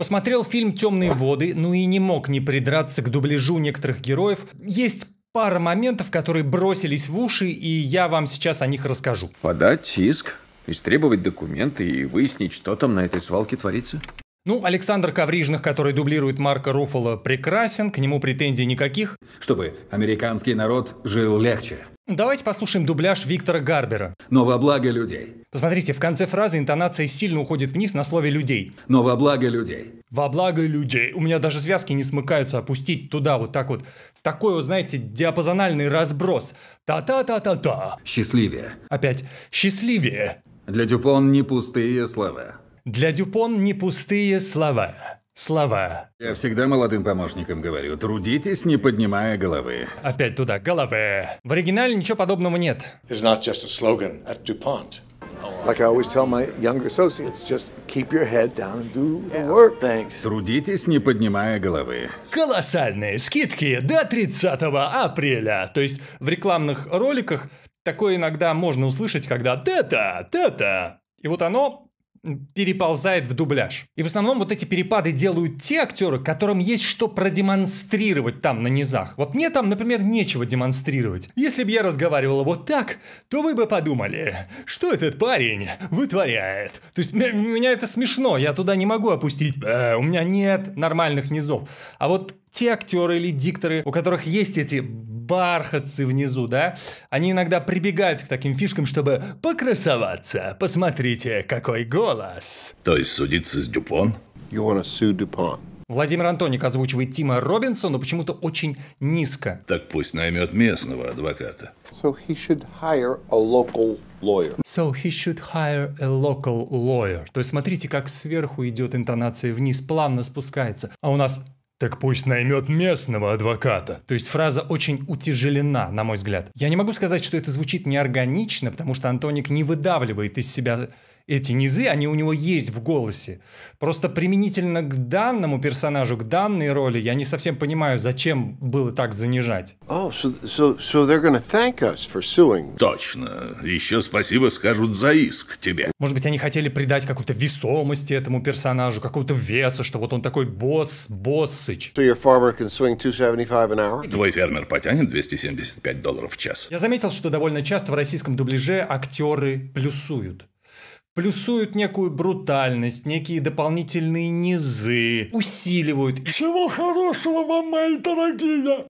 Посмотрел фильм «Темные воды», ну и не мог не придраться к дубляжу некоторых героев. Есть пара моментов, которые бросились в уши, и я вам сейчас о них расскажу. Подать иск, истребовать документы и выяснить, что там на этой свалке творится. Ну, Александр Коврижных, который дублирует Марка Руффало, прекрасен, к нему претензий никаких. Чтобы американский народ жил легче. Давайте послушаем дубляж Виктора Гарбера. Но во благо людей. Посмотрите, в конце фразы интонация сильно уходит вниз на слове «людей». Но во благо людей. Во благо людей. У меня даже связки не смыкаются опустить туда вот так вот. Такой, вот, знаете, диапазональный разброс. Та-та-та-та-та. Счастливее. Опять. Счастливее. Для Дюпон не пустые слова. Для Дюпон не пустые слова слова. Я всегда молодым помощникам говорю, трудитесь, не поднимая головы. Опять туда, головы. В оригинале ничего подобного нет. It's not just a slogan at DuPont. Like I always tell my younger associates, just keep your head down and do the work. Thanks. Трудитесь, не поднимая головы. Колоссальные скидки до 30 апреля. То есть в рекламных роликах такое иногда можно услышать, когда «тета, тета». И вот оно переползает в дубляж. И в основном вот эти перепады делают те актеры, которым есть что продемонстрировать там на низах. Вот мне там, например, нечего демонстрировать. Если бы я разговаривала вот так, то вы бы подумали, что этот парень вытворяет. То есть меня это смешно, я туда не могу опустить, э, у меня нет нормальных низов. А вот те актеры или дикторы, у которых есть эти бархатцы внизу, да? Они иногда прибегают к таким фишкам, чтобы покрасоваться. Посмотрите, какой голос. То есть судиться с Дюпон? You wanna sue Dupont. Владимир Антоник озвучивает Тима Робинса, но почему-то очень низко. Так пусть наймет местного адвоката. So he should hire a local lawyer. So he should hire a local lawyer. То есть смотрите, как сверху идет интонация вниз, плавно спускается. А у нас так пусть наймет местного адвоката. То есть фраза очень утяжелена, на мой взгляд. Я не могу сказать, что это звучит неорганично, потому что Антоник не выдавливает из себя эти низы, они у него есть в голосе. Просто применительно к данному персонажу, к данной роли, я не совсем понимаю, зачем было так занижать. Oh, so, so, so they're gonna thank us for suing. Точно. Еще спасибо скажут за иск тебе. Может быть, они хотели придать какую-то весомость этому персонажу, какого-то веса, что вот он такой босс, боссыч. So your farmer can swing 275 an hour? Твой фермер потянет 275 долларов в час. Я заметил, что довольно часто в российском дубляже актеры плюсуют плюсуют некую брутальность, некие дополнительные низы, усиливают. Всего хорошего вам, мои дорогие!